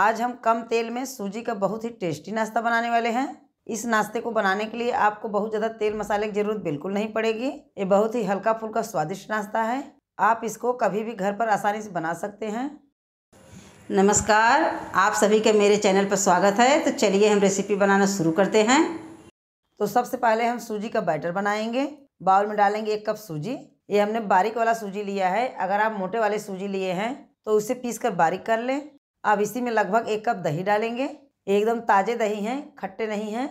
आज हम कम तेल में सूजी का बहुत ही टेस्टी नाश्ता बनाने वाले हैं इस नाश्ते को बनाने के लिए आपको बहुत ज़्यादा तेल मसाले की ज़रूरत बिल्कुल नहीं पड़ेगी ये बहुत ही हल्का फुल्का स्वादिष्ट नाश्ता है आप इसको कभी भी घर पर आसानी से बना सकते हैं नमस्कार आप सभी के मेरे चैनल पर स्वागत है तो चलिए हम रेसिपी बनाना शुरू करते हैं तो सबसे पहले हम सूजी का बैटर बनाएंगे बाउल में डालेंगे एक कप सूजी ये हमने बारीक वाला सूजी लिया है अगर आप मोटे वाले सूजी लिए हैं तो उसे पीस कर बारीक कर लें अब इसी में लगभग एक कप दही डालेंगे एकदम ताज़े दही हैं खट्टे नहीं हैं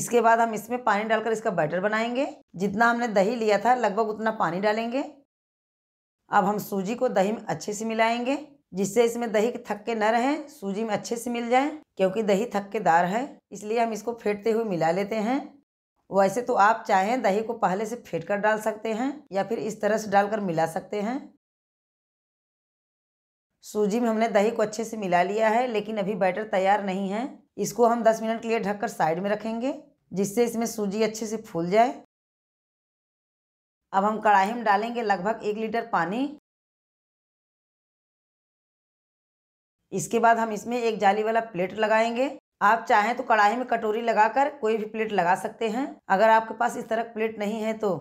इसके बाद हम इसमें पानी डालकर इसका बैटर बनाएंगे जितना हमने दही लिया था लगभग उतना पानी डालेंगे अब हम सूजी को दही में अच्छे से मिलाएंगे जिससे इसमें दही के थक्के न रहें सूजी में अच्छे से मिल जाए क्योंकि दही थक्केदार है इसलिए हम इसको फेंटते हुए मिला लेते हैं वैसे तो आप चाहें दही को पहले से फेंट कर डाल सकते हैं या फिर इस तरह से डालकर मिला सकते हैं सूजी में हमने दही को अच्छे से मिला लिया है लेकिन अभी बैटर तैयार नहीं है इसको हम 10 मिनट के लिए ढककर साइड में रखेंगे जिससे इसमें सूजी अच्छे से फूल जाए अब हम कढ़ाई में डालेंगे लगभग एक लीटर पानी इसके बाद हम इसमें एक जाली वाला प्लेट लगाएंगे आप चाहें तो कढ़ाई में कटोरी लगाकर कोई भी प्लेट लगा सकते हैं अगर आपके पास इस तरह प्लेट नहीं है तो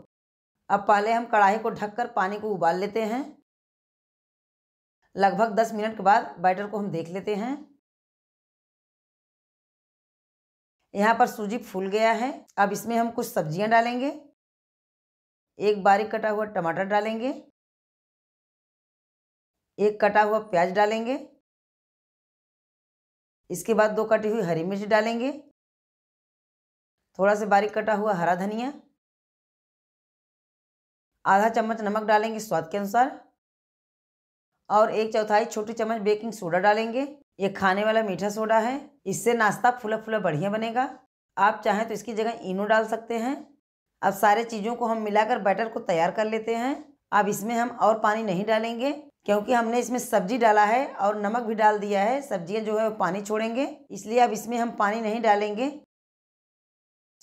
अब पहले हम कढ़ाई को ढककर पानी को उबाल लेते हैं लगभग दस मिनट के बाद बैटर को हम देख लेते हैं यहाँ पर सूजी फूल गया है अब इसमें हम कुछ सब्जियाँ डालेंगे एक बारीक कटा हुआ टमाटर डालेंगे एक कटा हुआ प्याज डालेंगे इसके बाद दो कटी हुई हरी मिर्च डालेंगे थोड़ा सा बारीक कटा हुआ हरा धनिया आधा चम्मच नमक डालेंगे स्वाद के अनुसार और एक चौथाई छोटी चम्मच बेकिंग सोडा डालेंगे ये खाने वाला मीठा सोडा है इससे नाश्ता फूला फूला बढ़िया बनेगा आप चाहें तो इसकी जगह इनो डाल सकते हैं अब सारे चीज़ों को हम मिलाकर बैटर को तैयार कर लेते हैं अब इसमें हम और पानी नहीं डालेंगे क्योंकि हमने इसमें सब्जी डाला है और नमक भी डाल दिया है सब्जियाँ जो है वो पानी छोड़ेंगे इसलिए अब इसमें हम पानी नहीं डालेंगे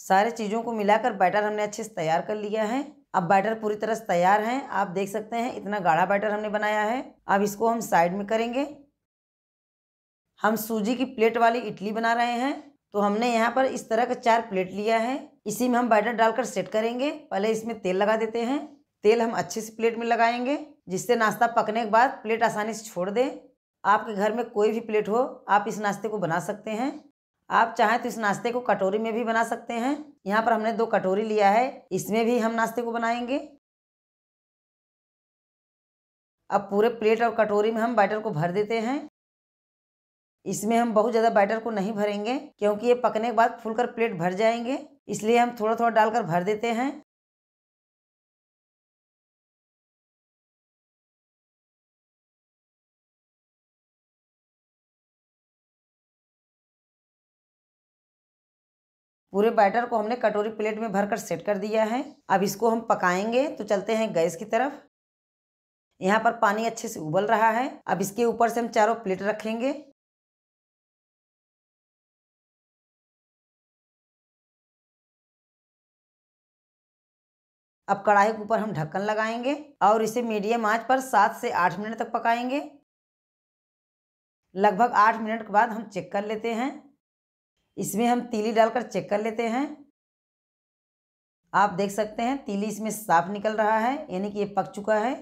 सारे चीज़ों को मिलाकर बैटर हमने अच्छे से तैयार कर लिया है अब बैटर पूरी तरह से तैयार है आप देख सकते हैं इतना गाढ़ा बैटर हमने बनाया है अब इसको हम साइड में करेंगे हम सूजी की प्लेट वाली इडली बना रहे हैं तो हमने यहाँ पर इस तरह का चार प्लेट लिया है इसी में हम बैटर डालकर सेट करेंगे पहले इसमें तेल लगा देते हैं तेल हम अच्छे से प्लेट में लगाएंगे जिससे नाश्ता पकने के बाद प्लेट आसानी से छोड़ दे आपके घर में कोई भी प्लेट हो आप इस नाश्ते को बना सकते हैं आप चाहें तो इस नाश्ते को कटोरी में भी बना सकते हैं यहाँ पर हमने दो कटोरी लिया है इसमें भी हम नाश्ते को बनाएंगे अब पूरे प्लेट और कटोरी में हम बैटर को भर देते हैं इसमें हम बहुत ज़्यादा बैटर को नहीं भरेंगे क्योंकि ये पकने के बाद फुलकर प्लेट भर जाएंगे इसलिए हम थोड़ा थोड़ा डालकर भर देते हैं पूरे बैटर को हमने कटोरी प्लेट में भरकर सेट कर दिया है अब इसको हम पकाएंगे तो चलते हैं गैस की तरफ यहाँ पर पानी अच्छे से उबल रहा है अब इसके ऊपर से हम चारों प्लेट रखेंगे अब कढ़ाई के ऊपर हम ढक्कन लगाएंगे और इसे मीडियम आंच पर सात से आठ मिनट तक पकाएंगे लगभग आठ मिनट के बाद हम चेक कर लेते हैं इसमें हम तीली डालकर चेक कर लेते हैं आप देख सकते हैं तीली इसमें साफ निकल रहा है यानी कि ये पक चुका है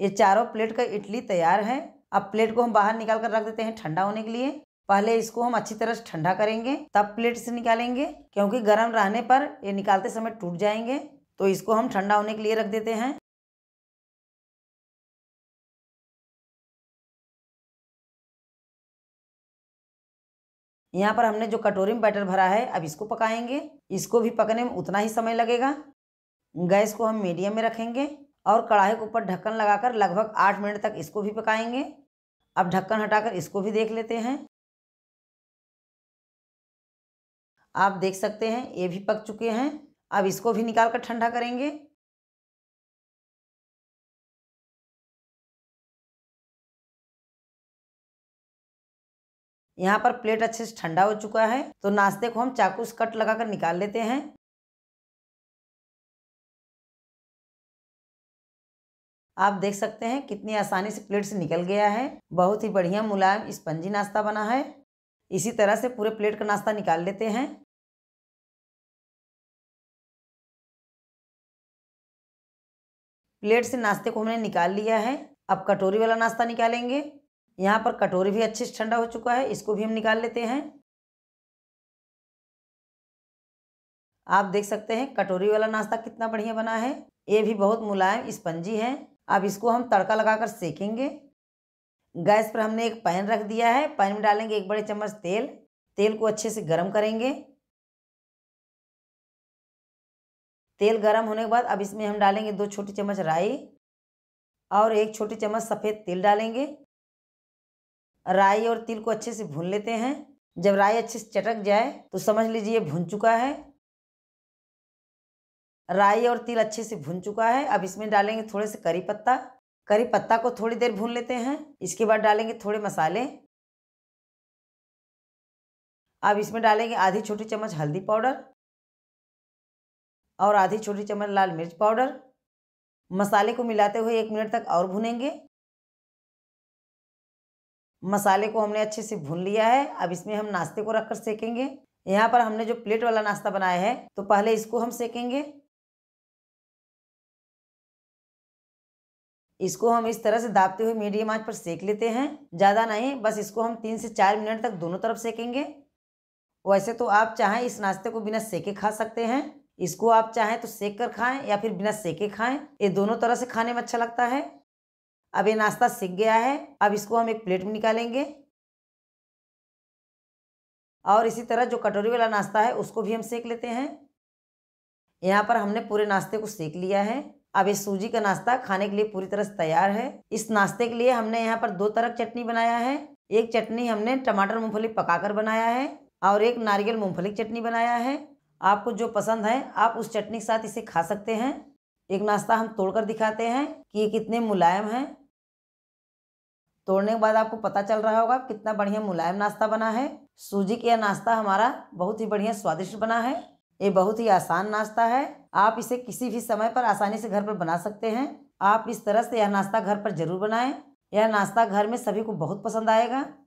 ये चारों प्लेट का इडली तैयार है अब प्लेट को हम बाहर निकाल कर रख देते हैं ठंडा होने के लिए पहले इसको हम अच्छी तरह से ठंडा करेंगे तब प्लेट से निकालेंगे क्योंकि गर्म रहने पर ये निकालते समय टूट जाएंगे तो इसको हम ठंडा होने के लिए रख देते हैं यहाँ पर हमने जो कटोरी में बैटर भरा है अब इसको पकाएंगे इसको भी पकने में उतना ही समय लगेगा गैस को हम मीडियम में रखेंगे और कढ़ाई के ऊपर ढक्कन लगाकर लगभग आठ मिनट तक इसको भी पकाएंगे अब ढक्कन हटाकर इसको भी देख लेते हैं आप देख सकते हैं ये भी पक चुके हैं अब इसको भी निकाल कर ठंडा करेंगे यहाँ पर प्लेट अच्छे से ठंडा हो चुका है तो नाश्ते को हम चाकू से कट लगा कर निकाल लेते हैं आप देख सकते हैं कितनी आसानी से प्लेट से निकल गया है बहुत ही बढ़िया मुलायम स्पंजी नाश्ता बना है इसी तरह से पूरे प्लेट का नाश्ता निकाल लेते हैं प्लेट से नाश्ते को हमने निकाल लिया है अब कटोरी वाला नाश्ता निकालेंगे यहाँ पर कटोरी भी अच्छे से ठंडा हो चुका है इसको भी हम निकाल लेते हैं आप देख सकते हैं कटोरी वाला नाश्ता कितना बढ़िया बना है ये भी बहुत मुलायम स्पंजी है अब इसको हम तड़का लगाकर सेकेंगे गैस पर हमने एक पैन रख दिया है पैन में डालेंगे एक बड़े चम्मच तेल तेल को अच्छे से गर्म करेंगे तेल गर्म होने के बाद अब इसमें हम डालेंगे दो छोटी चम्मच राई और एक छोटी चम्मच सफ़ेद तिल डालेंगे राई और तिल को अच्छे से भून लेते हैं जब राई अच्छे से चटक जाए तो समझ लीजिए भुन चुका है राई और तिल अच्छे से भुन चुका है अब इसमें डालेंगे थोड़े से करी पत्ता करी पत्ता को थोड़ी देर भून लेते हैं इसके बाद डालेंगे थोड़े मसाले अब इसमें डालेंगे आधी छोटी चम्मच हल्दी पाउडर और आधी छोटी चम्मच लाल मिर्च पाउडर मसाले को मिलाते हुए एक मिनट तक और भुनेंगे मसाले को हमने अच्छे से भून लिया है अब इसमें हम नाश्ते को रखकर सेकेंगे यहाँ पर हमने जो प्लेट वाला नाश्ता बनाया है तो पहले इसको हम सेकेंगे इसको हम इस तरह से दाबते हुए मीडियम आंच पर सेक लेते हैं ज़्यादा नहीं बस इसको हम तीन से चार मिनट तक दोनों तरफ सेकेंगे वैसे तो आप चाहें इस नाश्ते को बिना सेके खा सकते हैं इसको आप चाहें तो सेक कर खाएं या फिर बिना सेके खाएं ये दोनों तरह से खाने में अच्छा लगता है अब ये नाश्ता सीख गया है अब इसको हम एक प्लेट में निकालेंगे और इसी तरह जो कटोरी वाला नाश्ता है उसको भी हम सेक लेते हैं यहाँ पर हमने पूरे नाश्ते को सेक लिया है अब ये सूजी का नाश्ता खाने के लिए पूरी तरह से तैयार है इस नाश्ते के लिए हमने यहाँ पर दो तरह चटनी बनाया है एक चटनी हमने टमाटर मूँगफली पकाकर बनाया है और एक नारियल मूँगफली की चटनी बनाया है आपको जो पसंद है आप उस चटनी के साथ इसे खा सकते हैं एक नाश्ता हम तोड़कर दिखाते हैं कि ये कितने मुलायम हैं तोड़ने के बाद आपको पता चल रहा होगा कितना बढ़िया मुलायम नाश्ता बना है सूजी का नाश्ता हमारा बहुत ही बढ़िया स्वादिष्ट बना है ये बहुत ही आसान नाश्ता है आप इसे किसी भी समय पर आसानी से घर पर बना सकते हैं आप इस तरह से यह नाश्ता घर पर जरूर बनाएं यह नाश्ता घर में सभी को बहुत पसंद आएगा